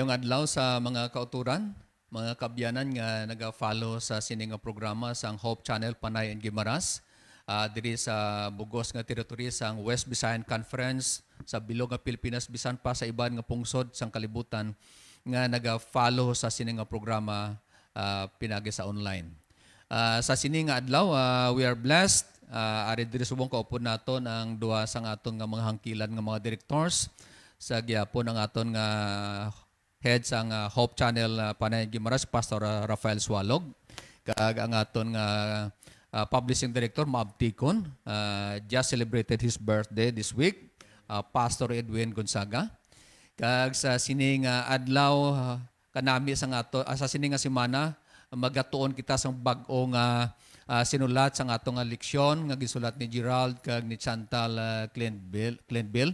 Mayong adlaw sa mga kauturan, mga kabyanan nga naga-follow sa sininga programa sa Hope Channel Panay and Gimaras. Uh, ah, diri sa Bugos nga teritorya sa West Visayan Conference sa bilog nga Pilipinas bisan pa sa iban nga pungsod sa kalibutan nga naga-follow sa sininga programa uh, pinagi sa online. Uh, sa sininga adlaw, uh, we are blessed uh, ari diri subong kaupon naton ang duha sang aton nga mga hangkilan nga mga directors sa gyapon ang aton nga head ang uh, Hope Channel uh, Panay Gimaras, Pastor uh, Rafael Swalog, kag ang aton nga uh, publishing director Maabtikon, uh, just celebrated his birthday this week, uh, Pastor Edwin Gonzaga. Kag sa sining uh, adlaw uh, kanami sa ato uh, sa sining nga semana magatuon kita sa bag-o nga uh, sinulat sa atong nga leksyon nga gisulat ni Gerald kag ni Chantal uh, Clint Clenbill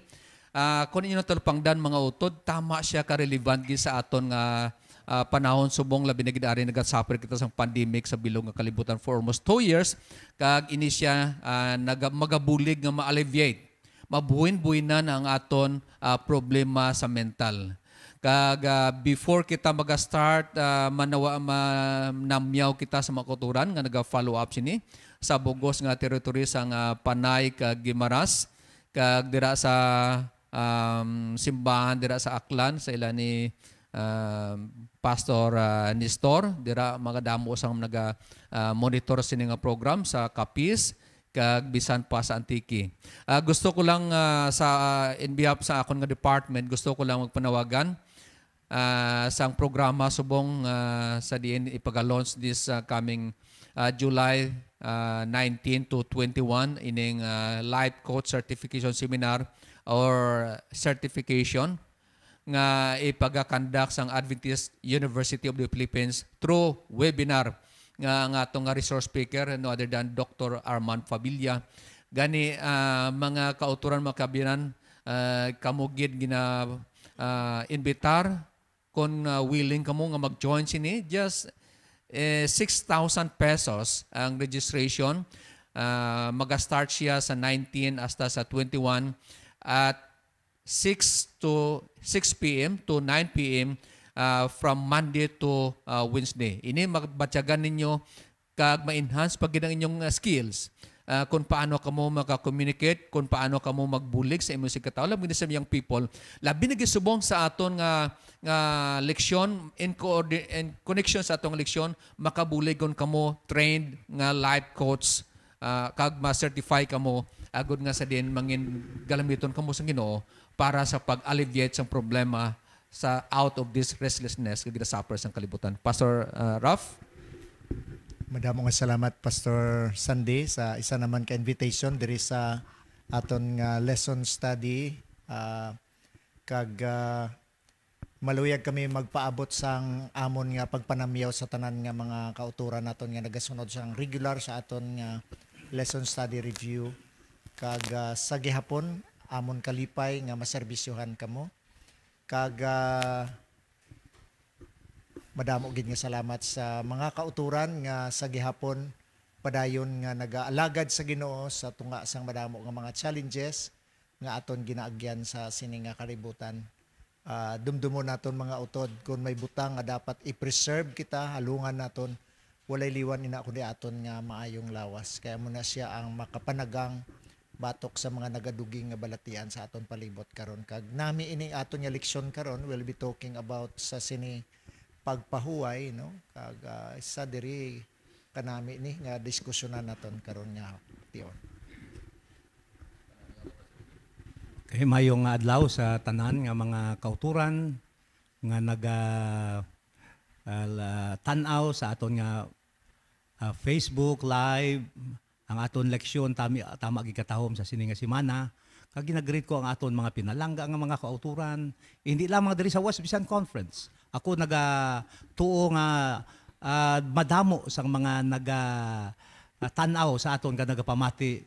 Uh, ah, kung inyo talupangdan mga utod, tama siya ka-relevant gi sa aton nga uh, panahon subong labi na gidari nagasuffer kita sa pandemic sa bilog nga kalibutan for almost 2 years kag ini siya uh, naga, magabulig nga ma-alleviate mabuhin-buhinan ang aton uh, problema sa mental kag uh, before kita mag-start uh, manawa manamyaw kita sa makuturan nga naga-follow up sini sa Bogos nga teritorya sa uh, Panay kag Gimaras kag dira sa um, simbahan dira sa Aklan sa ila ni uh, Pastor uh, Nestor dira magadamo sang naga uh, monitor sini nga uh, program sa Kapis kag bisan pa sa Antiki. Uh, gusto ko lang uh, sa uh, in behalf sa akon nga department gusto ko lang magpanawagan uh, sa programa subong uh, sa diin ipaga-launch this uh, coming uh, July uh, 19 to 21 ining uh, life coach certification seminar or certification nga ipagakandak sang Adventist University of the Philippines through webinar nga nga atong nga resource speaker no other than Dr. Armand Fabilia gani uh, mga kauturan mga kabinan uh, kamugid gina uh, invitar kon uh, willing kamo nga mag-join sini just eh, 6,000 pesos ang registration uh, mag-start siya sa 19 hasta sa 21 at 6 to 6 p.m. to 9 p.m. Uh, from Monday to uh, Wednesday. Ini magbatyagan ninyo kag ma-enhance pag ng inyong uh, skills uh, kung paano kamo mo maka-communicate, kung paano kamo magbulig sa imong sigkataw. Labi sa young people, labi na subong sa aton nga nga leksyon in, in connection sa atong leksyon makabulig kun kamo trained nga life coach uh, kag ma-certify kamo agod nga sa din mangin galamiton kamo sa Ginoo para sa pag-alleviate sa problema sa out of this restlessness kag suffer sa kalibutan. Pastor uh, Ralph? Madamo nga salamat Pastor Sandy sa isa naman ka invitation diri sa aton nga lesson study uh, kag uh, maluyag kami magpaabot sang amon nga pagpanamyaw sa tanan nga mga kauturan naton nga nagasunod sang regular sa aton nga lesson study review kag uh, sa gihapon amon kalipay nga maserbisyohan kamo kag uh, madamo gid nga salamat sa mga kauturan nga sa gihapon padayon nga nagaalagad sa Ginoo sa tunga sang madamo nga mga challenges nga aton ginaagyan sa sininga nga kalibutan uh, ah, dumdumo naton mga utod kung may butang nga dapat i-preserve kita halungan naton walay liwan ina kundi aton nga maayong lawas kaya mo na siya ang makapanagang batok sa mga nagaduging nga balatian sa aton palibot karon kag nami ini aton nga leksyon karon we'll be talking about sa sini pagpahuway no kag uh, ah, sa diri kanami ni nga diskusyonan naton karon nga tion kay eh, mayong adlaw sa tanan nga mga kauturan nga naga uh, uh, tan-aw sa aton nga uh, Facebook live ang aton leksyon tami tama gid sa sini nga semana kag ginagreet ko ang aton mga pinalangga nga mga kauturan hindi lamang diri sa West Visan Conference ako naga tuo nga uh, madamo sa mga naga uh, tan-aw sa aton nga nagapamati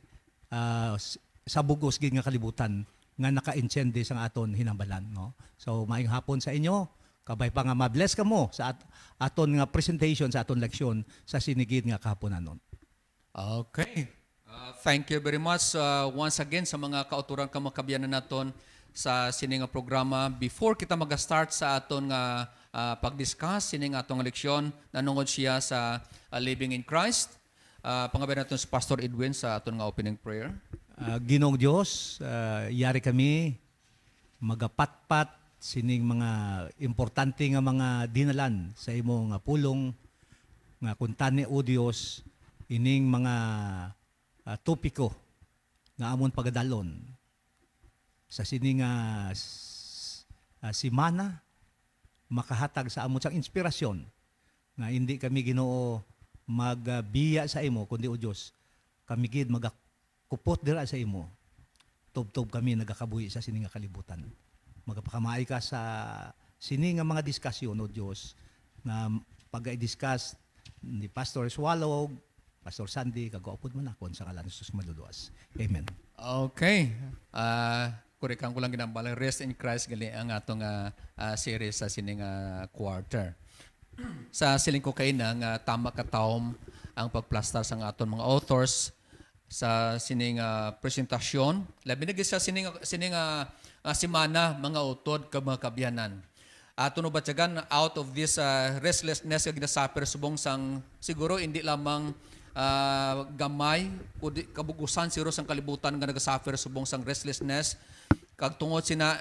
uh, sa bugos gid nga kalibutan nga naka-incendi sa aton hinambalan no so maayong hapon sa inyo kabay pa nga ma-bless mabless kamo sa at, aton nga presentation sa aton leksyon sa sinigid nga anon Okay. Uh, thank you very much uh, once again sa mga kauturang kamakabiyanan naton sa sininga programa. Before kita mag-start sa aton nga uh, pag-discuss sining atong leksyon, nanungod siya sa uh, Living in Christ. Uh, Pangabayan naton si Pastor Edwin sa aton nga opening prayer. Uh, Ginong Dios, uh, yari kami magapatpat sining mga importante nga mga dinalan sa imong pulong nga kuntani o Dios ining mga uh, topiko nga amon pagadalon sa sining uh, uh, ah, simana makahatag sa amon sang inspirasyon nga hindi kami Ginoo magbiya sa imo kundi o Dios kami gid magakupot dira sa imo tubtob kami nagakabuhi sa sining nga kalibutan magapakamaay ka sa sini nga mga diskusyon o Dios na pag-discuss ni Pastor Swallow Pastor Sandy, kagaupod mo na kung sa kalan Jesus maluluwas. Amen. Okay. Uh, kurikan ko lang ginambalang Rest in Christ gali ang atong uh, uh, series sa sining uh, quarter. sa siling ko kay nang uh, tama kataom ang pagplastar sa aton mga authors sa sining uh, presentasyon. Labi na sa sining sining uh, uh, semana mga utod ka mga kabiyanan. Ato uh, no batyagan out of this uh, restlessness nga ginasuffer subong sang siguro hindi lamang uh, gamay o kabugusan siro sang kalibutan nga nagasuffer subong sang restlessness kag tungod sina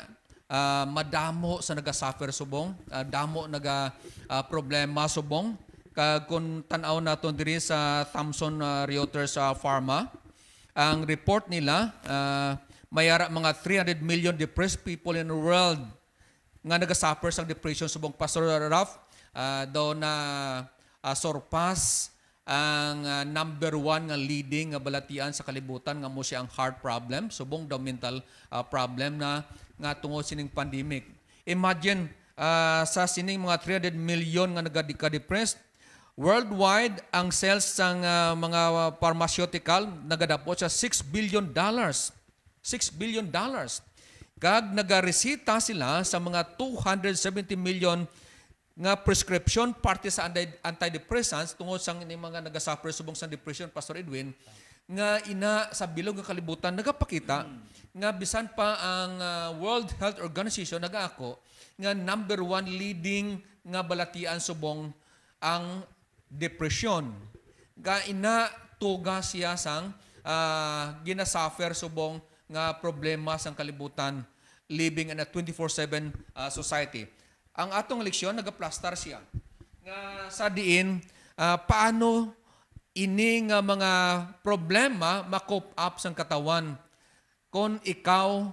uh, madamo sa nagasuffer subong uh, damo naga uh, problema subong kag kun tan-aw naton diri sa Thomson uh, Reuters uh, Pharma ang report nila uh, mayara mga 300 million depressed people in the world nga nagasuffer sang depression subong Pastor Ralph uh, daw na uh, surpass ang uh, number one nga leading nga balatian sa kalibutan nga mo siya ang heart problem, subong daw mental uh, problem na nga tungo sining pandemic. Imagine uh, sa sining mga 300 million nga nagadika-depressed, worldwide ang sales sang uh, mga pharmaceutical nagadapot sa 6 billion dollars. 6 billion dollars. Kag nagaresita sila sa mga 270 million nga prescription parte sa antidepressants tungod sa ni mga nagasuffer subong sa depression Pastor Edwin nga ina sa bilog nga kalibutan nagapakita mm. nga bisan pa ang ah, World Health Organization nagaako nga number one leading nga balatian subong ang depression. nga ina tuga siya sang uh, ginasuffer subong nga problema sang kalibutan living in a 24/7 uh, ah, society. Ang atong leksyon, nagaplastar siya. Nga sa diin, uh, paano ini nga mga problema makop up sang katawan kon ikaw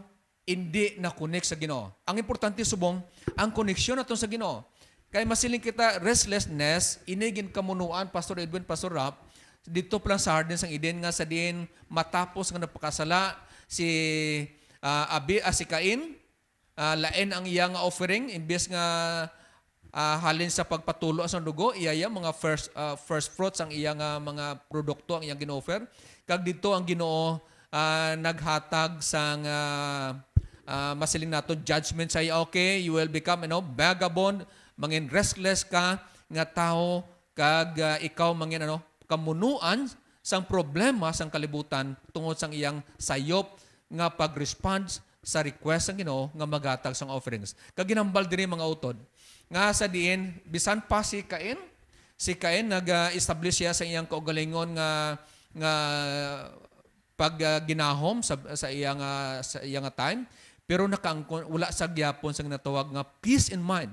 hindi na connect sa Ginoo. Ang importante subong ang koneksyon aton sa Ginoo. Kay masiling kita restlessness inigin kamunuan Pastor Edwin Pastor Rap dito plan sa hardness sang Eden nga sa diin matapos nga napakasala si uh, Abi uh, si Cain uh, lain ang iyang offering imbes nga uh, halin sa pagpatulo sa dugo iya iya mga first uh, first fruits ang iyang nga mga produkto ang iyang ginoffer kag dito ang Ginoo uh, naghatag sang uh, uh, masiling nato judgment say okay you will become you know, vagabond mangin restless ka nga tao kag uh, ikaw mangin ano kamunuan sang problema sang kalibutan tungod sang iyang sayop nga pag-response sa request ng Ginoo nga magatag sang offerings. Kag ginambal diri mga utod nga sa diin bisan pa si Cain, si Cain nag-establish siya sa iyang kaugalingon nga nga pagginahom sa sa iyang ah, sa iyang time pero nakaangkon wala sa gyapon sang natawag nga peace in mind.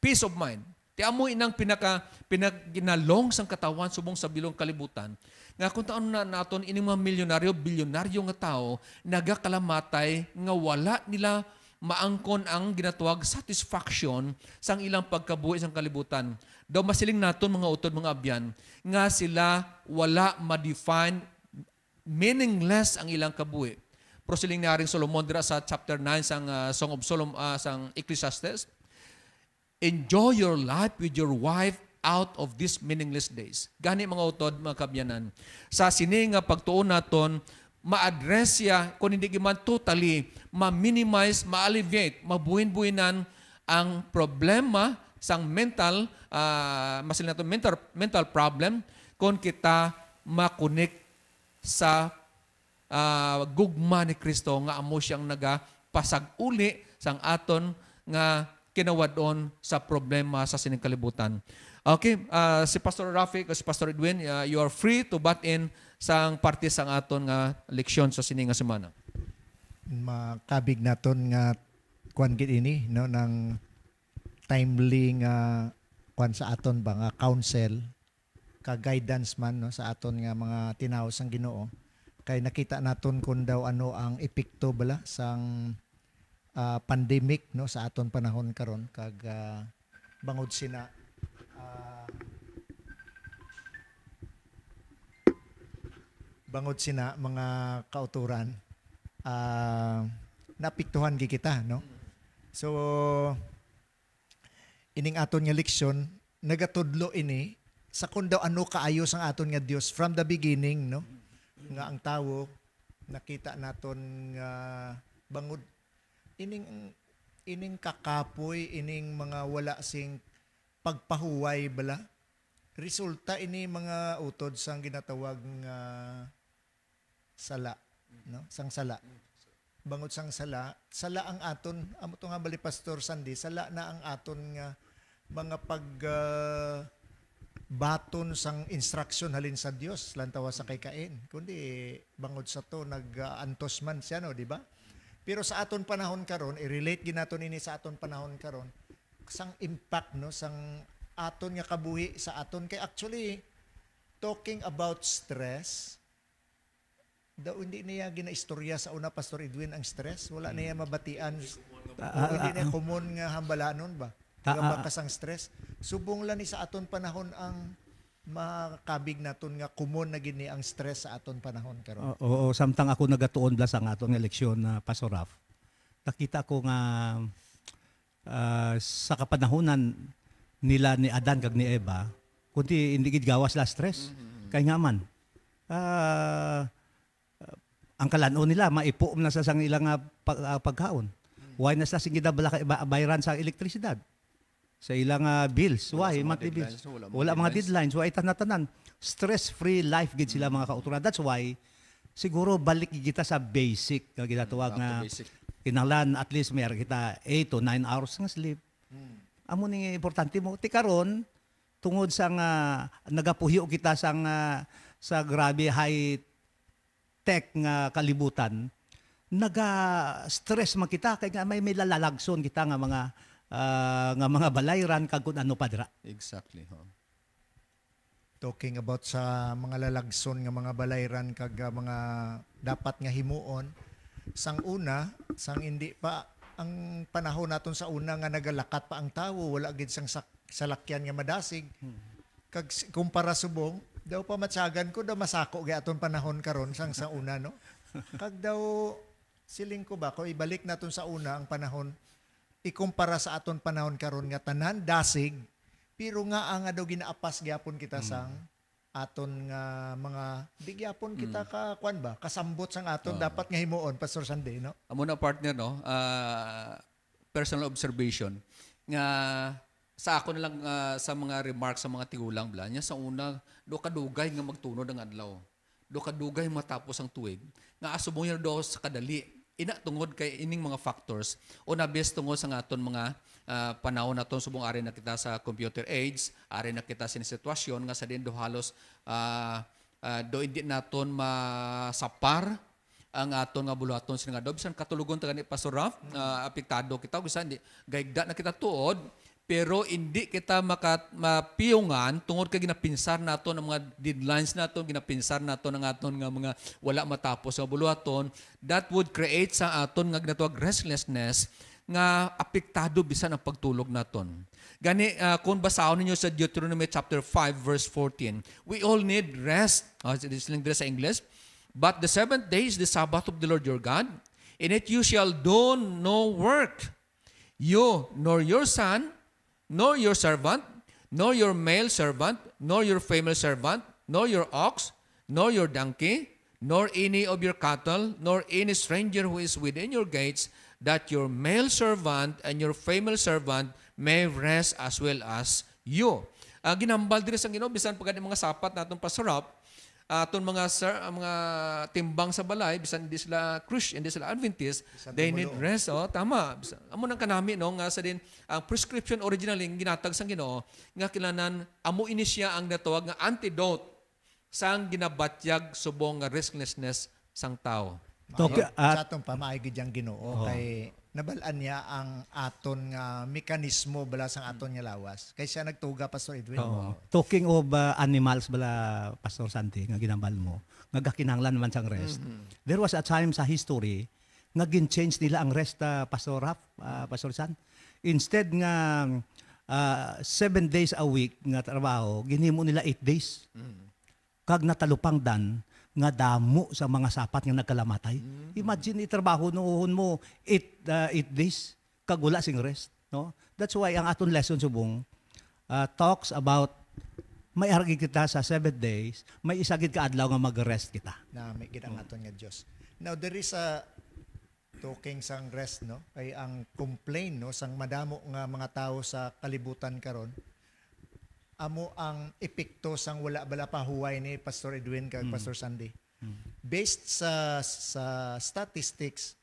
Peace of mind. Ti amoy inang pinaka pinaginalong sang katawan subong sa bilong kalibutan nga kung taon na naton ini mga milyonaryo, bilyonaryo nga tao, nagakalamatay nga wala nila maangkon ang ginatuwag satisfaction sang ilang pagkabuhi sang kalibutan. Daw masiling naton mga utod mga abyan nga sila wala ma-define meaningless ang ilang kabuhi. Pero siling na Solomon dira sa chapter 9 sang uh, Song of Solomon uh, ah, sang Ecclesiastes. Enjoy your life with your wife out of these meaningless days. Gani mga utod, mga kabyanan. Sa sininga pagtuon naton, ma-address siya, kung hindi man totally, ma-minimize, ma-alleviate, mabuhin-buhinan ang problema sang mental, uh, masil nato mental, mental problem, kung kita makunik sa uh, gugma ni Kristo nga amo siyang naga pasag-uli sang aton nga kinawadon sa problema sa sining kalibutan. Okay, uh, si Pastor Rafi, si Pastor Edwin, uh, you are free to butt in sa parte sang aton nga leksyon sa sini nga semana. Makabig naton nga kuan gid ini no nang timely nga kuan sa aton ba nga counsel ka guidance man no sa aton nga mga tinaw sang Ginoo kay nakita naton kun daw ano ang epekto bala sang uh, pandemic no sa aton panahon karon kag uh, bangod sina bangod sina mga kauturan uh, napiktuhan gi kita no so ining aton nga leksyon nagatudlo ini sa kun daw ano kaayo sang aton nga Dios from the beginning no nga ang tawo nakita naton nga uh, bangod ining ining kakapoy ining mga wala sing pagpahuway bala. Resulta ini mga utod sang ginatawag nga sala, no? Sang sala. bangod sang sala, sala ang aton amo to nga bali pastor Sandy, sala na ang aton nga mga pag uh, baton sang instruction halin sa Dios lantawa sa kay kain kundi bangod sa to nag-antos uh, man siya no di ba pero sa aton panahon karon i-relate ginaton ini sa aton panahon karon sang impact no sang aton nga kabuhi sa aton kay actually talking about stress da hindi niya ginaistorya sa una Pastor Edwin ang stress wala niya hmm. mabatian hindi niya common nga hambalanon ba Kagabaka ah, ah, ah. sang stress subong lang ni sa aton panahon ang makabig naton nga kumon na gini ang stress sa aton panahon karon. Oo, oo samtang ako nagatuon bla sa aton nga leksyon na uh, Pastor Raf. Nakita ko nga Ah, sa kapanahunan nila ni Adan kag ni Eva, kundi hindi gid gawas la stress mm-hmm. kay nga man uh, ang kalano nila maipuom na sa sang ilang uh, pag, uh, pagkaon. Mm-hmm. Why na sa singidabla bayaran sa elektrisidad? sa ilang uh, bills. Wala Why? Monthly bills. Wala, wala mga deadlines. Why? Tanatanan. Stress-free life gid sila mga kauturan. That's why, siguro balik kita sa basic mm, na ginatawag nga basic kinahanglan at least may kita 8 to 9 hours ng sleep. Hmm. Amo ni importante mo ti karon tungod sa nga uh, nagapuhyo kita sa uh, sa grabe high tech nga kalibutan naga-stress man kita kay nga may may lalagson kita nga mga uh, nga mga balayran kag kun ano padra. Exactly. Huh? Talking about sa mga lalagson nga mga balayran kag ah, mga dapat nga himuon sang una, sang hindi pa ang panahon naton sa una nga nagalakat pa ang tawo, wala gid sang salakyan nga madasig. Kag kumpara subong, daw pa matsagan ko daw masako gyud aton panahon karon sang sa una no. Kag daw siling ko ba ko ibalik naton sa una ang panahon ikumpara sa aton panahon karon nga tanan dasig pero nga ang ah, daw ginaapas gyapon kita mm. sang hmm aton nga mga bigyapon kita mm. ka kwan ba kasambot sang aton oh. dapat nga himuon pastor Sunday no amo na partner no uh, personal observation nga sa ako na lang uh, sa mga remarks sa mga tigulang bla nya sa una do kadugay nga magtunod ang adlaw do kadugay matapos ang tuig nga asubong do sa kadali ina tungod kay ining mga factors una na best tungod sa aton mga uh, panahon naton subong ari na kita sa computer age, ari na kita sa sitwasyon nga sa din do halos uh, uh, do hindi naton masapar ang aton nga bulaton sa nga dob bisan katulugon ta ni Pastor Raf uh, apektado kita bisan di gaigda na kita tuod pero hindi kita maka, mapiyungan tungod kay ginapinsar nato ang mga deadlines nato ginapinsar nato ang aton nga mga wala matapos nga buluhaton that would create sa aton nga ginatawag restlessness nga apektado bisan ang pagtulog naton. Gani uh, kung basahon niyo sa Deuteronomy chapter 5 verse 14, we all need rest. Uh, this lang sa English. But the seventh day is the Sabbath of the Lord your God. In it you shall do no work. You nor your son, nor your servant, nor your male servant, nor your female servant, nor your ox, nor your donkey, nor any of your cattle, nor any stranger who is within your gates, that your male servant and your female servant may rest as well as you. Uh, ginambal din sa Ginoo bisan pagad mga sapat natong pasarap ah, aton uh, mga sir, uh, mga timbang sa balay bisan hindi sila Christian hindi sila Adventist bisan they need no. rest oh tama amo nang kanami no nga sa din ang prescription originally ginatag sang Ginoo nga kilanan amo ini siya ang natawag nga antidote sang ginabatyag subong nga restlessness sang tao To, uh, sa atong pamaagi diyang Ginoo oh. kay nabalaan niya ang aton nga ah, mekanismo bala sang aton nga lawas kay siya nagtuga pastor Edwin. Oh. Talking of uh, animals bala pastor Santi nga ginambal mo nga man sang rest. Mm-hmm. There was a time sa history nga gin-change nila ang rest uh, pastor Raf, uh, pastor San. Instead nga uh, seven days a week nga trabaho, ginimo nila eight days. Mm-hmm. Kag natalupang dan, nga damo sa mga sapat nga nagkalamatay. Mm-hmm. Imagine itrabaho noon mo it uh, eight days, kagula sing rest. No? That's why ang aton lesson subong uh, talks about may argi kita sa seven days, may isagid ka adlaw nga mag-rest kita. Na may kita mm. aton nga Dios. Now there is a talking sang rest no kay ang complain no sang madamo nga mga tao sa kalibutan karon amo ang epekto sang wala bala pa huway ni Pastor Edwin kag mm. Pastor Sandy. Mm. Based sa sa statistics,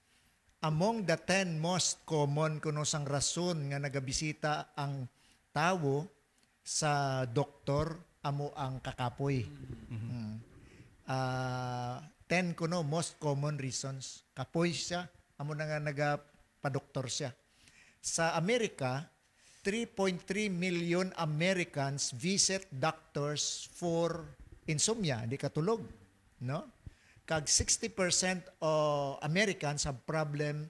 among the 10 most common kuno sang rason nga nagabisita ang tawo sa doktor amo ang kakapoy. Mm-hmm. Uh, mm. ah, 10 kuno most common reasons. Kapoy siya, amo na nga nagapadoktor siya. Sa Amerika, 3.3 million Americans visit doctors for insomnia, hindi katulog, no? Kag 60% of Americans have problem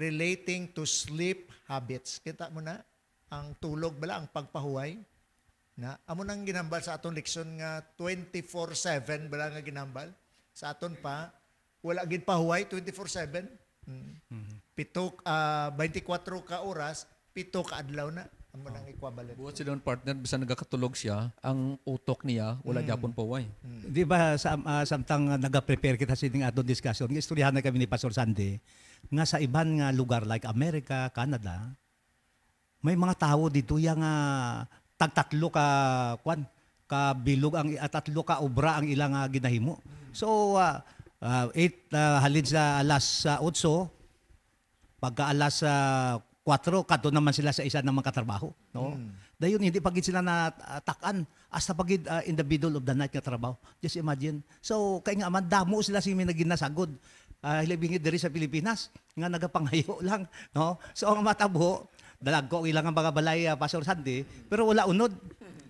relating to sleep habits. Kita mo na ang tulog bala ang pagpahuway na amo nang ginambal sa aton leksyon nga 24/7 bala nga ginambal sa aton pa wala gid pahuway 24/7. Mm. Mm-hmm. Pitok uh, ah, 24 ka oras pito ka adlaw na ang munang oh. equivalent. Buhat si doon partner bisan nagakatulog siya, ang utok niya wala mm. gyapon po way. Mm. Di ba sa uh, samtang uh, ah, naga-prepare kita sa ating atong discussion, nga istoryahan na kami ni Pastor Sandy nga sa iban nga lugar like America, Canada, may mga tao dito yang uh, tagtatlo ka kwan ka bilog ang uh, tatlo ka obra ang ilang uh, ginahimo. So uh, uh, eight uh, halin sa alas sa uh, 8 pagka alas sa uh, 4, kadto naman sila sa isa ng mga katrabaho. No? Mm. Dayon, hindi pagid sila na natakan ah, as na pagid uh, ah, in the middle of the night nga trabaho. Just imagine. So, kay nga man, damo sila sa si mga ginasagod. Uh, ah, hilabingi diri sa Pilipinas, nga nagapanghayo lang. No? So, ang matabo, dalag ko ilang ang mga balay, uh, Pastor Sandy, pero wala unod.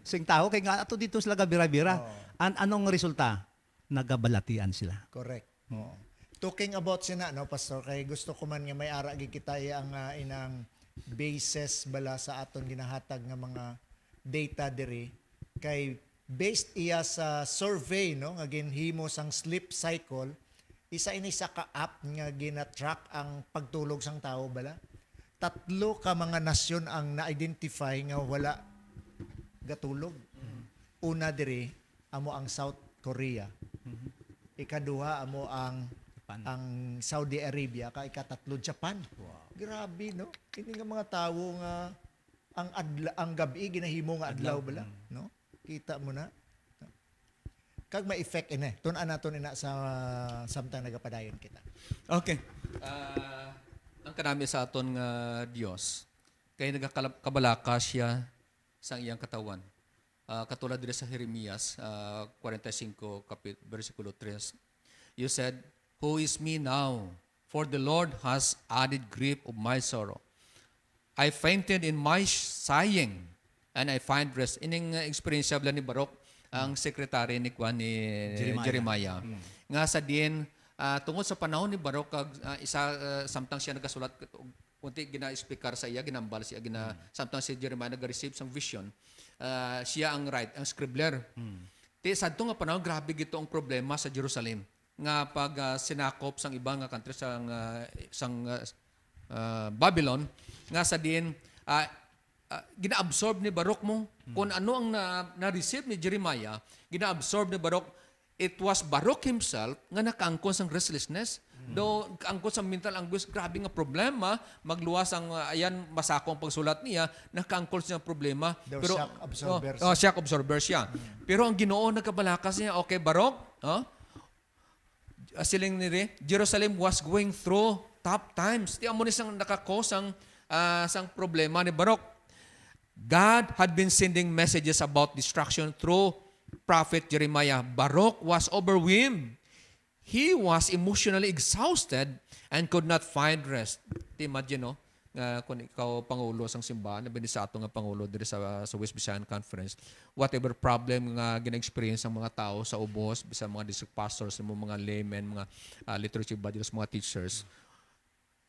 Sing tao, kay nga, ato dito sila gabira-bira. Oh. An anong resulta? Nagabalatian sila. Correct. Oo. Oh. Talking about sina no pastor kay gusto ko man nga may ara gid kita ang uh, inang basis bala sa aton ginahatag nga mga data diri kay based iya sa survey no nga ginhimo sang sleep cycle isa ini sa ka app nga gina-track ang pagtulog sang tao bala tatlo ka mga nasyon ang na-identify nga wala gatulog una diri amo ang South Korea mm-hmm. ikaduha amo ang Japan. ang Saudi Arabia, ka kaikatatlo Japan. Wow. Grabe, no? Hindi nga mga tao nga ang adla, ang gabi ginahimo nga adlaw, bala, mm. no? Kita mo na. Kag may effect ina. Tun-an naton ina sa samtang nagapadayon kita. Okay. Uh, ang kanami sa aton nga Dios kay nagakabalaka siya sa iyang katawan. Uh, katulad dire sa Jeremias uh, 45 kapit bersikulo 3. You said Who is me now? For the Lord has added grief of my sorrow. I fainted in my sighing and I find rest. Ining experience siya ni Barok, ang mm. secretary ni Kwan ni Jeremiah. Jeremiah. Mm. Nga sa din, uh, tungod sa panahon ni Barok, uh, ah, ah, isa, uh, samtang siya nagasulat, kunti gina-speaker sa iya, ginambal siya, gina, mm. samtang si Jeremiah nag-receive sa vision, uh, siya ang write, ang scribbler. Mm. Ti, sa nga panahon, grabe gito ang problema sa Jerusalem nga pag uh, sinakop sang ibang nga country sang uh, sang uh, uh, Babylon nga sa din uh, uh, ginaabsorb ni Barok mo hmm. kung ano ang na, na-receive ni Jeremiah ginaabsorb ni Barok it was Barok himself nga nakaangkon sang restlessness hmm. do angkon sang mental anguish grabe nga problema magluwas ang uh, ayan ang pagsulat niya nakaangkon siya problema Though pero shock absorber oh, oh, shock absorber siya hmm. pero ang Ginoo nagkabalakas niya okay Barok oh, siling nire, Jerusalem was going through tough times. Ti amo ni sang nakakosang uh, ah, sang problema ni Barok. God had been sending messages about destruction through prophet Jeremiah. Barok was overwhelmed. He was emotionally exhausted and could not find rest. Imagine, no? uh, kung ikaw pangulo sang simbahan, labi sa nga pangulo diri sa sa West Visayan Conference, whatever problem nga gina-experience ang mga tao sa ubos, bisan mga district pastors, mga laymen, mga uh, ah, literature buddies, mga teachers,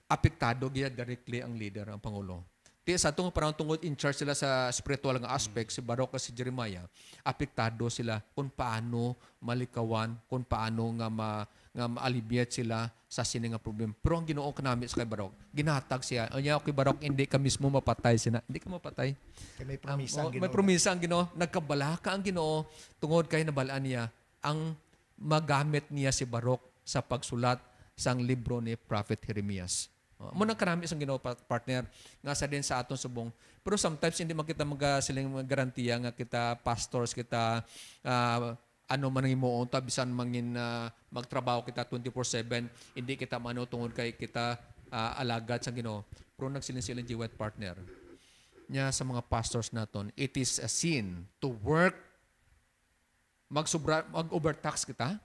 apektado gya directly ang leader ang pangulo. Ti sa atong parang tungod in charge sila sa spiritual nga aspect si Baroka si Jeremiah, apektado sila kung paano malikawan, kung paano nga ma nga maalibyat sila sa sininga problem. Pero ang ginoo kanami sa kay Barok, ginatag siya. Anya kay Barok hindi ka mismo mapatay sina. Hindi ka mapatay. Kay may promisa ang, ang ah, ginoo. Oh, may promisa ang ginoo. Nagkabala ka ang ginoo tungod kay nabalaan niya ang magamit niya si Barok sa pagsulat sang libro ni Prophet Jeremias. Ah, Mo nang karami sang Ginoo partner nga sa din sa aton subong. Pero sometimes hindi makita mga siling garantiya nga kita pastors kita uh, ano man ang imuong ta bisan mangin uh, magtrabaho kita 24/7 hindi kita mano tungod kay kita uh, alagad sa Ginoo pero nagsilinsilan di wet partner niya sa mga pastors naton it is a sin to work magsubra mag-overtax kita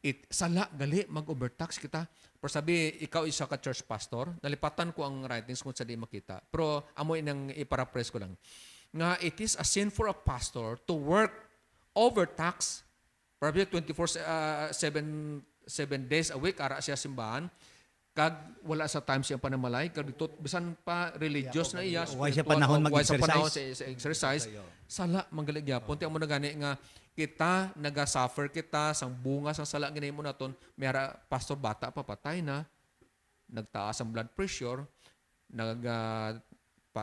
it sala gali mag-overtax kita pero sabi ikaw isa ka church pastor nalipatan ko ang writings kung sa di makita pero amoy nang iparapres ko lang nga it is a sin for a pastor to work overtax, probably 24, uh, 7, 7 days a week, ara siya simbahan, kag wala sa time siya panamalay, kag dito, bisan pa religious yeah, okay. na iya. Why siya panahon mag-exercise? Why panahon sa exercise, sala, manggaligya. yapon. Oh. Tiyan mo na gani nga, kita nag-suffer kita sang bunga sang sala ginay mo naton mayra pastor bata pa patay na nagtaas ang blood pressure nag uh,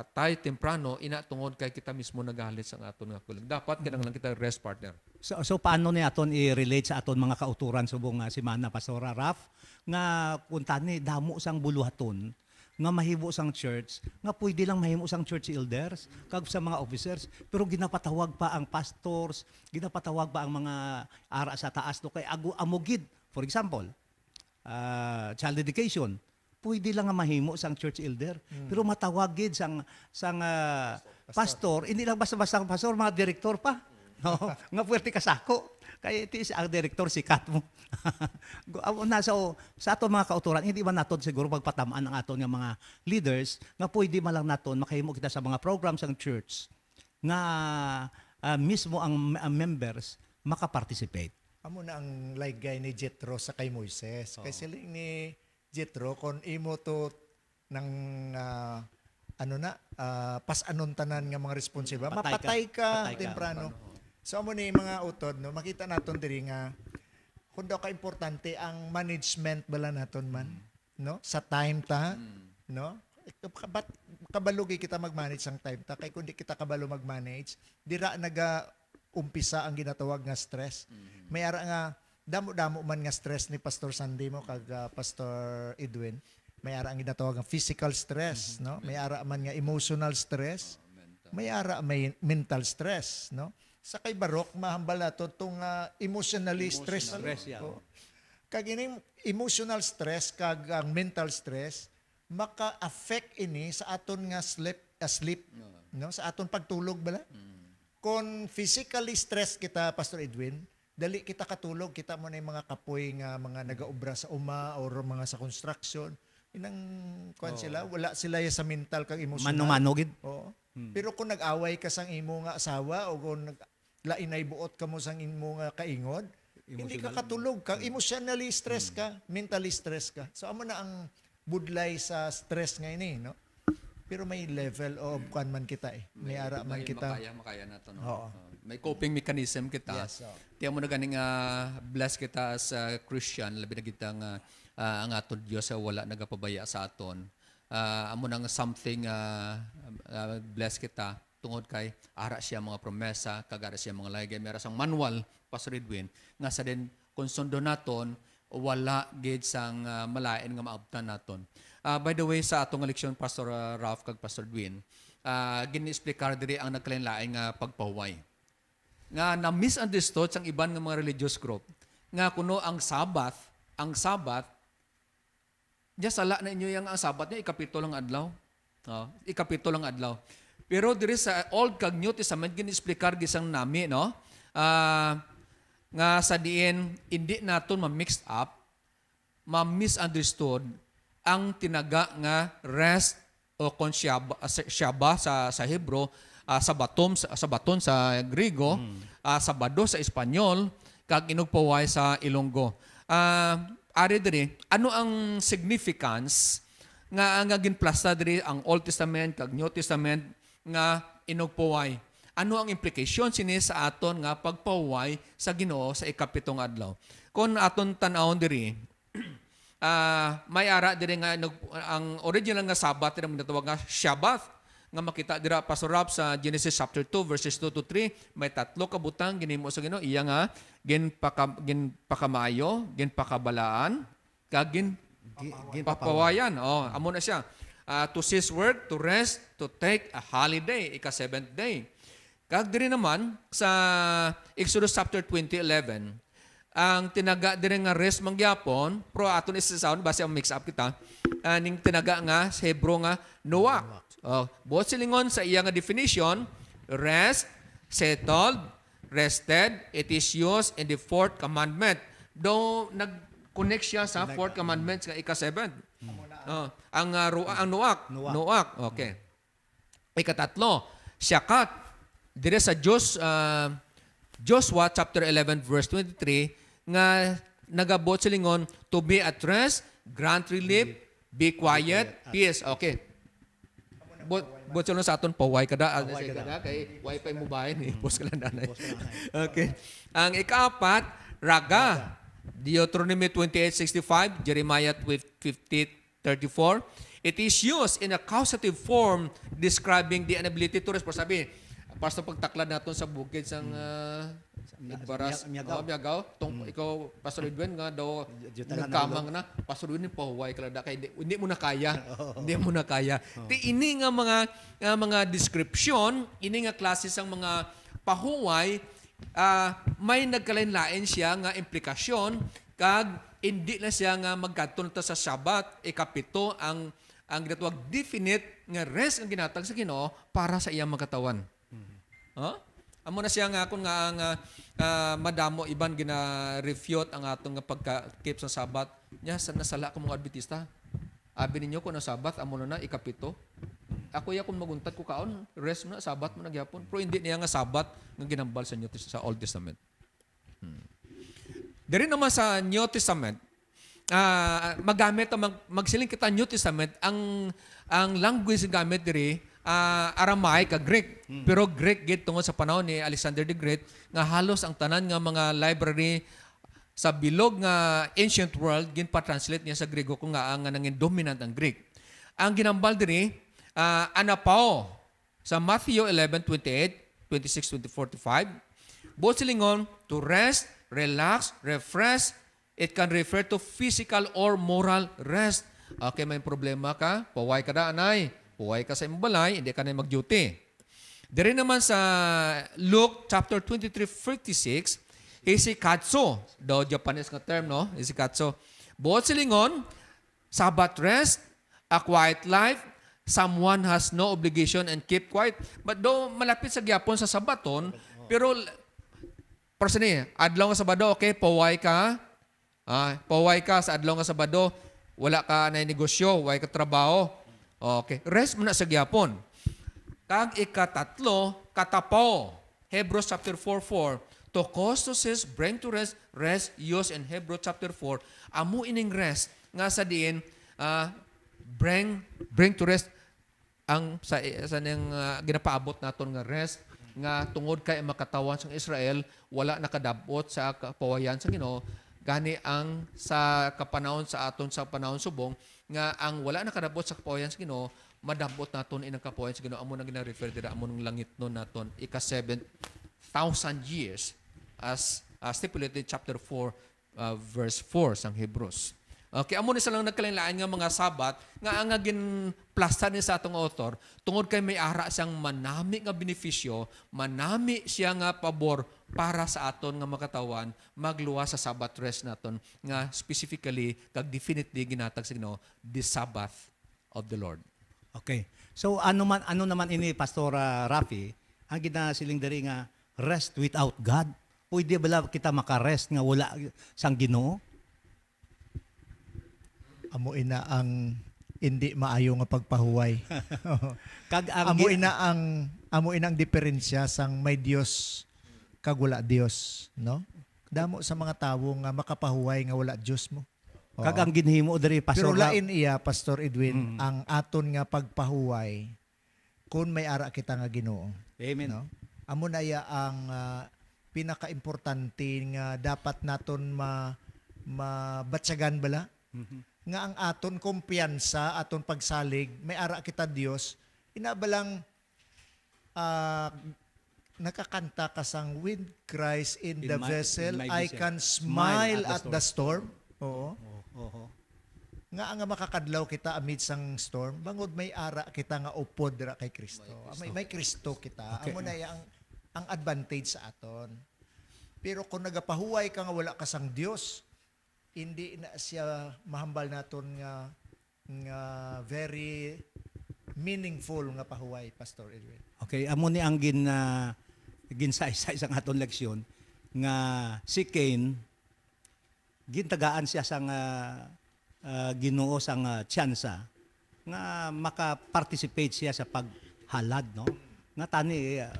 pa temprano ina tungod kay kita mismo nagalit sa aton nga kulag dapat lang kita rest partner so, so paano ni aton i-relate sa aton mga kauturan subong uh, ah, semana pastora Raf nga kunta ni damo sang buluhaton nga mahibo sang church nga pwede lang mahimo sang church elders kag sa mga officers pero ginapatawag pa ang pastors ginapatawag pa ang mga ara sa taas do kay ago amugid for example uh, child dedication pwede lang mahimo sang church elder. Hmm. Pero gid sang sang uh, ah, pastor, pastor. hindi lang basta-basta pastor, mga direktor pa. Hmm. No, nga puwerte ka sako. kay iti ang direktor sikat mo. na so sa ato mga kauturan, hindi man naton siguro pagpatamaan ang aton nga mga leaders nga pwede man lang naton makahimo kita sa mga programs sang church nga uh, mismo ang uh, members makaparticipate. Amo na ang like guy ni Jetro sa kay Moises. Oh. Kasi ni Jetro kon imo to ng uh, ah, ano na uh, ah, anon tanan nga mga responsible patay mapatay ka, patay ka So amo ni mga utod no makita naton diri nga kun ka importante ang management bala naton man mm. no sa time ta mm. no kabat kabalugi kita magmanage ang time ta kay kun di kita kabalo magmanage dira naga umpisa ang ginatawag nga stress mm. may ara nga damo-damo man nga stress ni Pastor Sandy mo kag uh, Pastor Edwin may ara ang ginatawag ang physical stress mm-hmm. no mm-hmm. may ara man nga emotional stress oh, may ara may mental stress no sa kay barok mahambal to, tong uh, emotionally emotional stress, stress yeah. oh. kag ining emotional stress kag ang mental stress maka-affect ini sa aton nga ah, sleep uh, sleep no. no sa aton pagtulog bala mm. kung physically stress kita Pastor Edwin dali kita katulog, kita mo na yung mga kapoy nga mga nagaobra sa uma or mga sa construction. Inang kuan oh. sila, wala sila ya sa mental kang emotional. Mano-mano gid. Oo. Hmm. Pero kung nag-away ka sang imo nga asawa o kung nag lainay buot ka mo sang imo nga kaingod, emotional. hindi ka katulog ka, hmm. emotionally stress hmm. ka, mentally stress ka. So amo na ang budlay sa stress nga ini, no? Pero may level of hmm. kuan man kita eh. May, may ara man kita. Makaya, makaya na to, no? Oo. Oh. May coping mechanism kita. Yes, Tiyan mo na ganing uh, bless kita as uh, Christian, labi na kitang uh, ah, uh, ang aton Diyos uh, wala nagapabaya sa aton. Uh, amo nang something uh, uh, bless kita tungod kay ara siya mga promesa, kagara siya mga lagay. Meron sang manual, Pastor Edwin, nga sa din konsundo naton, wala gid sang uh, malain nga maabtan naton. Uh, by the way, sa atong eleksyon, Pastor uh, Ralph kag Pastor Edwin, uh, gini-explicar diri ang nagkalain-lain nga uh, pagpahuway nga na misunderstood sa iban nga mga religious group nga kuno ang Sabbath, ang Sabbath Diya sala na inyo yung ang Sabbath niya, ikapito lang adlaw. No? Oh, ikapito lang adlaw. Pero diri sa Old kag New Testament, ginisplikar gisang nami, no? Uh, nga sa diin, hindi naton ma-mixed up, ma-misunderstood ang tinaga nga rest o kon konsyaba sa, sa Hebrew uh, ah, sabatom sa Baton sa Grigo, mm. uh, ah, sabado sa Espanyol, kag inugpaway sa Ilonggo. Uh, ari diri, ano ang significance nga ang ginplasta diri ang Old Testament kag New Testament nga inugpaway? Ano ang implication sini sa aton nga pagpaway sa Ginoo sa ikapitong adlaw? Kung aton tan-awon diri, uh, may ara diri nga ang original nga sabat diri ang nga Shabbat nga makita dira Pastor Rob sa Genesis chapter 2 verses 2 to 3 may tatlo ka butang ginimo sa Ginoo iya nga ginpaka ginpakamayo ginpakabalaan kag gin, papawayan oh amo na siya uh, to cease work to rest to take a holiday ika seventh day kag diri naman sa Exodus chapter 20:11 ang tinaga diri nga rest mangyapon pro aton is isasaon base ang mix up kita aning ah, tinaga nga sa Hebrew nga Noah Oh, uh, both silingon sa iyang definition, rest, settled, rested, it is used in the fourth commandment. Though nag-connect siya sa fourth commandment sa ika-7. Hmm. Uh, ang uh, ru- ang nuak, nuak. nuak. Okay. Ikatatlo, syakat. Dire sa Diyos, uh, Joshua chapter 11 verse 23 nga nagabot silingon to be at rest, grant relief, be quiet, ah. peace. Okay. But but yun sa aton paway kada paway kada kay wifi mo bayan ni boss kala nanay. okay. Ang ikaapat raga. Deuteronomy 28:65, Jeremiah 50:34. It is used in a causative form describing the inability to respond. Sabi, Basta pagtaklad natin sa bukid sang uh, hmm. ah, nagbaras miyagaw. Oh, miyagaw. Tong mm. ikaw Pastor Edwin nga daw nagkamang na. Pastor Edwin po huway kalada kay hindi, mo na kaya. oh. Hindi mo na kaya. Ti ini nga mga uh, mga description, ini nga klase sang mga pahuway uh, may nagkalain-lain siya nga implikasyon kag hindi na siya nga magkatun sa Sabat ikapito ang ang ginatawag definite nga rest ang ginatag sa Ginoo para sa iyang magkatawan. Huh? Amo na siya nga akong nga ang uh, madamo iban gina refute ang atong pagka keep sa sabat. Nya sa nasala ko mga Adventista. Abi ninyo ko na sabat amo na na ikapito. Ako ya kun maguntad ko kaon rest mo na sabat mo na gyapon. Pero hindi niya nga sabat nga ginambal sa New sa Old Testament. Hmm. Diri naman sa New Testament uh, magamit mag, magsiling kita New Testament ang ang language gamit diri uh, Aramaic, ka ah, Greek. Hmm. Pero Greek gid tungod sa panahon ni Alexander the Great nga halos ang tanan nga mga library sa bilog nga ancient world ginpa-translate niya sa Grego kung nga ang nangin dominant ang Greek. Ang ginambal diri uh, anapao sa Matthew 11:28, 26, 24 to 5. to rest, relax, refresh, it can refer to physical or moral rest. Okay, may problema ka, paway ka da, anay Huway ka sa imbalay, hindi ka na mag-duty. Diri naman sa Luke chapter 23:56, isikatsu, isikatso, Japanese nga term, no? Isikatso. Buot silingon, Sabbath rest, a quiet life, someone has no obligation and keep quiet. But do malapit sa gyapon sa sabaton, pero personally, adlaw nga sabado, okay, paway ka, ah, paway ka sa adlaw nga sabado, wala ka na negosyo, wala ka trabaho, Okay. Rest muna sa gyapon. Kag ikatatlo, katapo. Hebrews chapter 4:4. To says, bring to rest, rest use in Hebrews chapter 4. Amo ining rest nga sa diin uh, bring bring to rest ang sa sa ning uh, ah, ginapaabot naton nga rest nga tungod kay makatawan sang Israel wala nakadabot sa kapawayan sa Ginoo gani ang sa kapanahon sa aton sa panahon subong nga ang wala nakarabot sa kapuhayan sa Ginoo madabot naton inang kapuhayan sa Ginoo amo nang gina-refer dira amo nang langit no naton ika 7,000 years as uh, stipulated chapter 4 uh, verse 4 sang Hebrews. Okay, amo ni sa lang nagkalain-lain nga mga sabat nga ang ginplasta ni sa atong author tungod kay may ara siyang manami nga benepisyo, manami siya nga pabor para sa aton nga makatawan magluwas sa Sabbath rest naton nga specifically kag definitely ginatag sa the Sabbath of the Lord. Okay. So ano man ano naman ini Pastor uh, Rafi, ang ginasiling diri nga rest without God. Pwede ba kita makarest nga wala sang Ginoo? Amo ina ang hindi maayo nga pagpahuway. Kag ang amo ina ang amo ina ang diferensya sang may Dios kagula Dios, no? Damo sa mga tawo nga makapahuway nga wala Dios mo. Oo. Kag ang ginhimo diri pastor. Pero lain iya Pastor Edwin mm. ang aton nga pagpahuway kun may ara kita nga Ginoo. Amen. No? Amo na iya ang uh, pinakaimportante nga dapat naton ma mabatsagan bala mm-hmm. nga ang aton kumpiyansa aton pagsalig may ara kita Dios inabalang uh, ah, nakakanta ka sang with Christ in, in the my, vessel, in I can smile, smile at, at the storm. storm. Oo. Oo. Oo. Nga nga makakadlaw kita amid sang storm, bangod may ara kita nga upod ra kay Kristo. May, may Kristo kita. Okay. Amo na ang ang advantage sa aton. Pero kung nagapahuway ka nga wala ka sang Dios, hindi na siya mahambal naton nga nga very meaningful nga pahuway Pastor Edwin. Okay, amo ni ang gin uh, ginsaysay sang aton leksyon nga si Cain gintagaan siya sang uh, ah, uh, Ginoo sang uh, tsansa nga maka-participate siya sa paghalad no nga tani uh,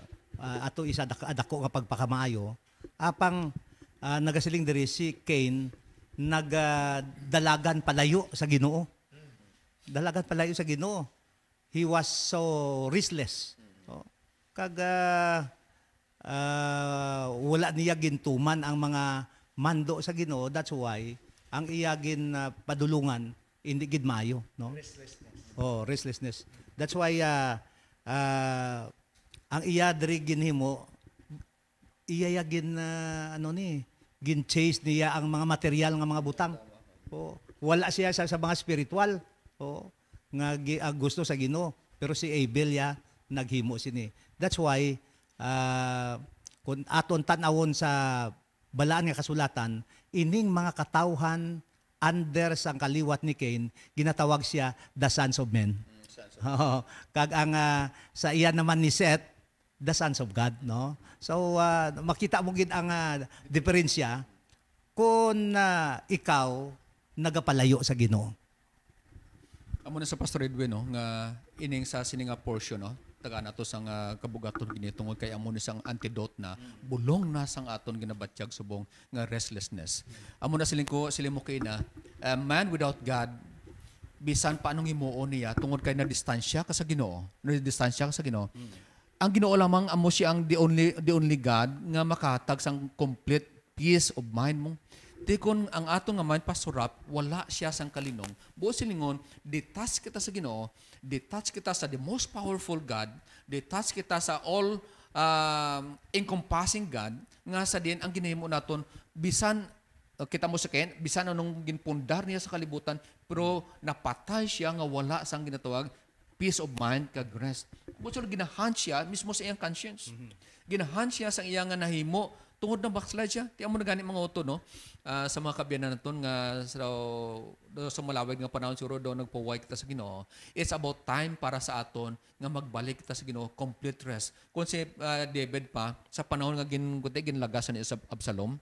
uh, ato isa adako nga pagpakamayo apang uh, nagasiling diri si Cain nagdalagan uh, palayo sa Ginoo dalagan palayo sa Ginoo he was so restless so, kag uh, uh, wala niya gintuman ang mga mando sa Ginoo. That's why ang iyagin uh, ah, padulungan hindi gid mayo, no? Restlessness. Oh, restlessness. That's why uh, uh, ang iya iyadri ginhimo iyayagin na uh, ano ni gin-chase niya ang mga material nga mga butang. Oh, wala siya sa, sa mga spiritual. Oh, nga uh, gusto sa Ginoo. Pero si Abel ya naghimo sini. That's why uh, kun aton tanawon sa balaan nga kasulatan ining mga katawhan under sang kaliwat ni Cain ginatawag siya the sons of men. Mm, sons of kag ang uh, sa iya naman ni Seth the sons of God no. So uh, makita mo gid ang uh, diferensya kun uh, ikaw nagapalayo sa Ginoo. Amo na sa Pastor Edwin no nga ining sa sininga portion no taga na to sang uh, kabugaton gini tungod kay amo ni sang antidote na bulong na sang aton ginabatyag subong nga restlessness. Amo na siling ko siling mo kay na a eh, man without God bisan pa anong himuon niya tungod kay na distansya ka sa Ginoo, na distansya ka sa Ginoo. Mm. Ang Ginoo lamang amo siya ang the only the only God nga makatag sang complete peace of mind mo Tikon ang ato nga mind pasurap, wala siya sang kalinong. Buo silingon, detach kita sa Ginoo, detach kita sa the most powerful God, detach kita sa all uh, encompassing God nga sa din ang ginahimo naton bisan uh, kita mo sa ken bisan anong ginpundar niya sa kalibutan pero napatay siya nga wala sang ginatawag peace of mind kag rest. Buso ginahan siya mismo sa iyang conscience. Mm-hmm. Ginahan siya sa iyang nahimo tungod na backslide siya. Di amo na gani mga uto, no? Uh, sa mga kabyanan naton nga sa, do, sa malawig nga panahon siguro do nagpaway kita sa Ginoo. It's about time para sa aton nga magbalik kita sa Ginoo, complete rest. Kung si uh, David pa sa panahon nga ginguti ginlagasan ni sa Absalom,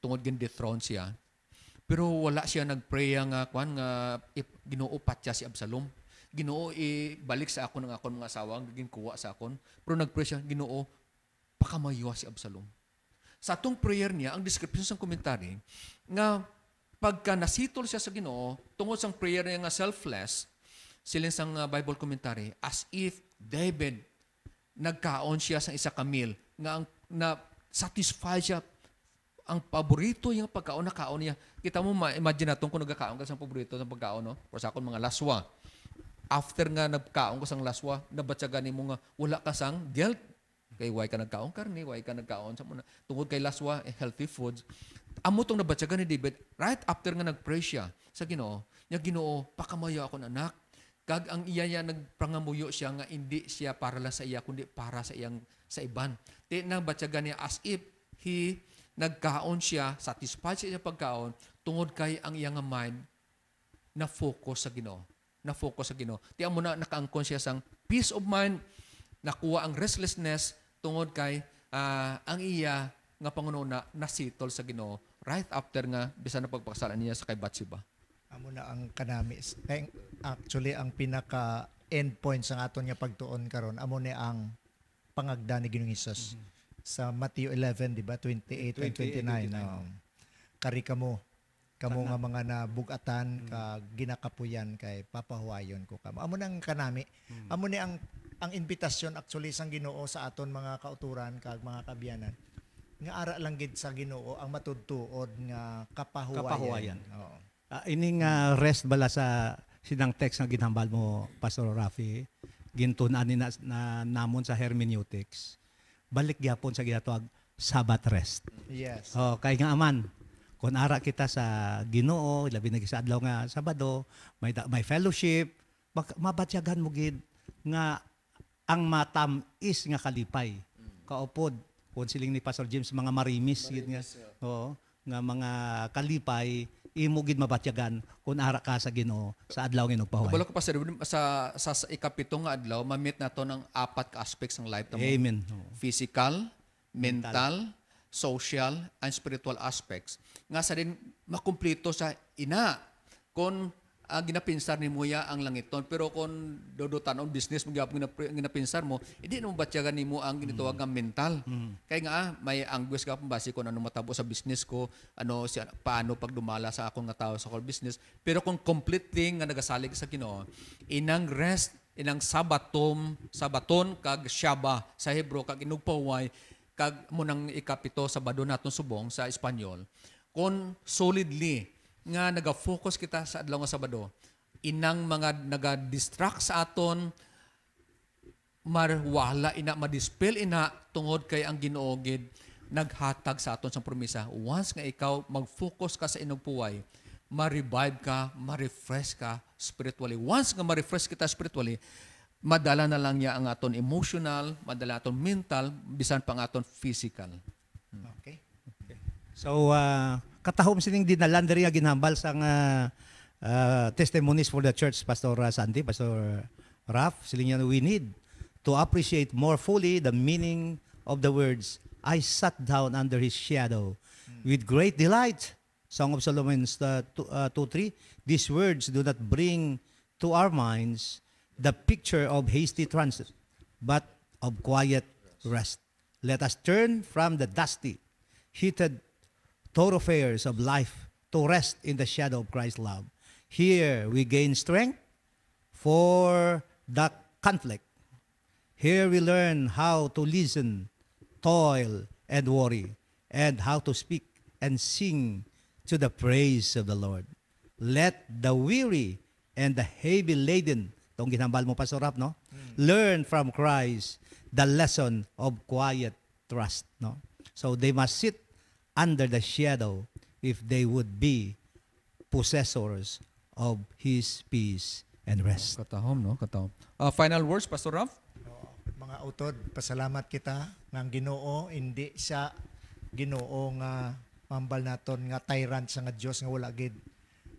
tungod gin dethrone siya. Pero wala siya nagpray nga ah, kwan nga Ginoo patya si Absalom. Ginoo ibalik sa akon ng akon mga asawa, giging kuha sa akon. Pero nagpray siya, Ginoo pakamayo si Absalom sa atong prayer niya, ang description sa komentary, nga pagka nasitol siya sa Ginoo, tungod sa prayer niya nga selfless, sila sa ah, Bible commentary, as if David nagkaon siya sa isa kamil, nga ang, na satisfied siya ang paborito yung pagkaon na kaon niya. Kita mo, ma-imagine natin kung nagkakaon ka sa paborito ng pagkaon, no? Para sa akong mga laswa. After nga nagkaon ko sa laswa, nabatsagan ni mo nga, wala ka sang guilt, Kay why ka nagkaon karni, why ka nagkaon sa muna. Tungod kay laswa, eh, healthy foods. Amo tong nabatsagan ni David, right after nga nag siya sa Ginoo, niya Ginoo, pakamaya akon anak. Kag ang iya niya nagprangamuyo siya nga hindi siya para lang sa iya kundi para sa iyang sa iban. Ti nang batsagan niya as if he nagkaon siya, satisfied siya sa pagkaon tungod kay ang iyang mind na focus sa Ginoo na focus sa Ginoo. Tiyan amo na nakaangkon siya sang peace of mind, nakuha ang restlessness, tungod kay uh, ang iya nga pangununa nasitol sa Ginoo right after nga bisan na pagpakasalan niya sa kay Batsiba. Amo na ang kanami actually ang pinaka end point sa aton nga pagtuon karon amo ni ang pangagda ni Ginoong Hesus mm-hmm. sa Matthew 11 di ba 28, 28 and 29, 29. Um, kari kamo kamo nga mga nabugatan mm-hmm. ka ginakapuyan kay papahuayon ko kamo amo na ang kanami mm-hmm. amo ni ang ang imbitasyon actually sang Ginoo sa aton mga kauturan kag mga kabiyanan nga ara lang gid sa Ginoo ang matudtuod nga kapahuwayan. Kapahuwayan. Oo. Uh, ah, ining uh, rest bala sa sinang text nga ginhambal mo Pastor Rafi gintunan ni na, na, namon sa hermeneutics balik gyapon sa ginatawag Sabbath rest. Yes. Oh, kay nga aman kun ara kita sa Ginoo labi na sa adlaw nga Sabado may may fellowship mabatyagan mo gid nga ang matam is nga kalipay. Kaupod kun siling ni Pastor James mga marimis, marimis gid nga. Yeah. Oo, nga mga kalipay imo gid mabatyagan kun ara ka sa Ginoo sa adlaw nga nagpahuway. Kabalo ko pa sir sa sa, sa ikapito nga adlaw mamit nato ng apat ka aspects ng life tamo. Amen. Physical, mental, mental social and spiritual aspects nga sa din makumpleto sa ina kon uh, ah, ginapinsar ni Muya ang langiton. Pero kung dodotan on business, magyapon ginapinsar mo, hindi eh, mo batyagan nimo ang ginitawag nga mental. Mm-hmm. Kaya nga, ah, may anguish ka base kung ano matabo sa business ko, ano, si, paano pag dumala sa akong nga tao sa core business. Pero kung complete thing nga nagasalig sa Ginoo, inang rest, inang sabatom, sabaton kag shaba sa Hebro, kag inugpaway, kag mo nang ikapito sa Badonaton Subong sa Espanyol, kung solidly nga naga-focus kita sa adlaw nga Sabado, inang mga naga-distract sa aton, marwala ina madispel ina tungod kay ang Ginoo gid naghatag sa aton sa promisa. once nga ikaw mag-focus ka sa inyong ma-revive ka ma-refresh ka spiritually once nga ma-refresh kita spiritually madala na lang niya ang aton emotional madala aton mental bisan pa ang aton physical okay, okay. so uh, katahom sining dinalan diri ginhambal sang uh, uh, testimonies for the church Pastor uh, Sandy, Pastor Raf, siling we need to appreciate more fully the meaning of the words I sat down under his shadow with great delight. Song of Solomon 2 uh, ah, these words do not bring to our minds the picture of hasty transit, but of quiet rest. Let us turn from the dusty, heated thoroughfares of life to rest in the shadow of Christ's love. Here we gain strength for the conflict. Here we learn how to listen, toil, and worry, and how to speak and sing to the praise of the Lord. Let the weary and the heavy laden, itong ginambal mo, Pastor Rap, no? Mm. Learn from Christ the lesson of quiet trust, no? So they must sit under the shadow if they would be possessors of His peace and rest. Katahom, no? Katahom. Uh, final words, Pastor Ralph? Mga utod, pasalamat kita ng ginoo, hindi sa ginoo nga mambal naton nga tyrant sa nga Dios nga wala gid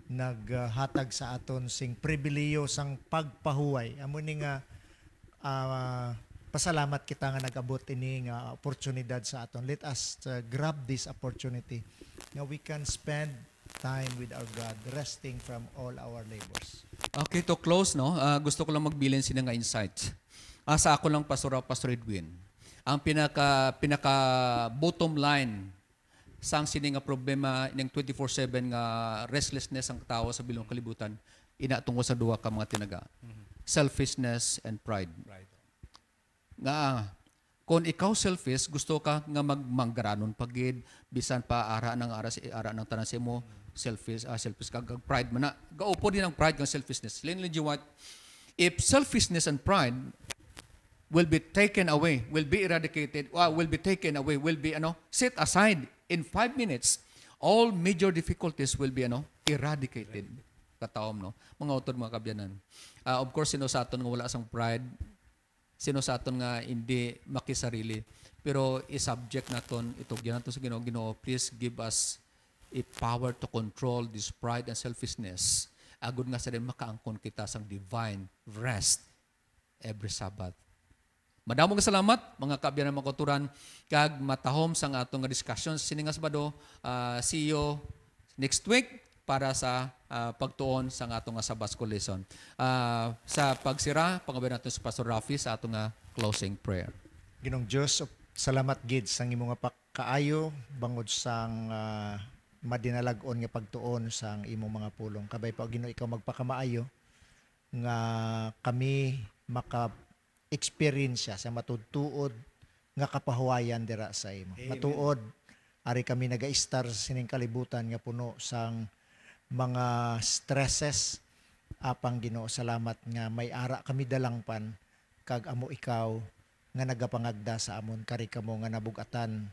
naghatag sa aton sing pribileyo sang pagpahuway amo ni nga uh, pasalamat kita nga nagabot ini nga oportunidad sa aton. Let us uh, grab this opportunity nga we can spend time with our God, resting from all our labors. Okay, to close, no? Uh, gusto ko lang magbilin sila nga insights. Uh, sa ako lang, Pastor Pastor Edwin, ang pinaka, pinaka bottom line sa ang sini problema ng 24-7 nga restlessness ang tao sa bilong kalibutan, ina tungkol sa duwa ka mga tinaga. Mm-hmm. Selfishness and pride. pride nga kung ikaw selfish, gusto ka nga magmanggranon pagid bisan pa ara ng ara si ara ng tanan mo selfish uh, selfish ka kag pride man na gaupo din ang pride ng selfishness. Linlin what if selfishness and pride will be taken away, will be eradicated, uh, will be taken away, will be ano set aside in five minutes, all major difficulties will be ano eradicated kataom no mga utod mga kabyanan. Uh, of course sino sa aton nga wala sang pride sinusaton nga hindi makisarili. Pero i-subject naton ito ginato sa Ginoo, Ginoo, please give us a power to control this pride and selfishness. Agud nga sa din makaangkon kita sa divine rest every Sabbath. Madamong salamat mga kaabyan ng makuturan kag matahom sang atong nga discussion sini nga Sabado. Uh, see you next week para sa uh, pagtuon sa atong nga sa Basco lesson. Uh, sa pagsira, pangabayan natin sa Pastor Rafi sa atong nga closing prayer. Ginong Diyos, salamat gid sa imong nga pakaayo bangod sang uh, ah, madinalagon nga pagtuon sa imong mga pulong. Kabay pa Ginoo ikaw magpakamaayo nga kami maka experience sa matutuod nga kapahuwayan dira sa imo. Matuod ari kami naga-star sa sining kalibutan nga puno sang mga stresses apang Ginoo salamat nga may ara kami dalangpan kag amo ikaw nga nagapangagda sa amon kari kamo nga nabugatan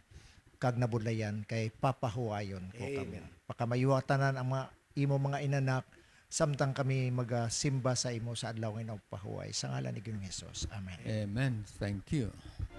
kag nabudlayan kay papahuayon ko kami. Pakamayuatanan ang mga imo mga inanak samtang kami magasimba sa imo sa adlaw nga pahuway sa ngalan ni Ginoong Hesus. Amen. Amen. Thank you.